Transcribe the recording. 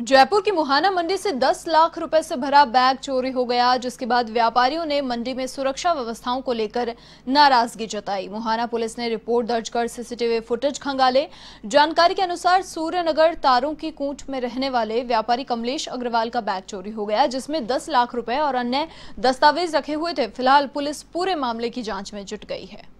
जयपुर की मुहाना मंडी से 10 लाख रुपए से भरा बैग चोरी हो गया जिसके बाद व्यापारियों ने मंडी में सुरक्षा व्यवस्थाओं को लेकर नाराजगी जताई मुहाना पुलिस ने रिपोर्ट दर्ज कर सीसीटीवी फुटेज खंगाले जानकारी के अनुसार सूर्यनगर तारों की कूट में रहने वाले व्यापारी कमलेश अग्रवाल का बैग चोरी हो गया जिसमें दस लाख रूपये और अन्य दस्तावेज रखे हुए थे फिलहाल पुलिस पूरे मामले की जांच में जुट गई है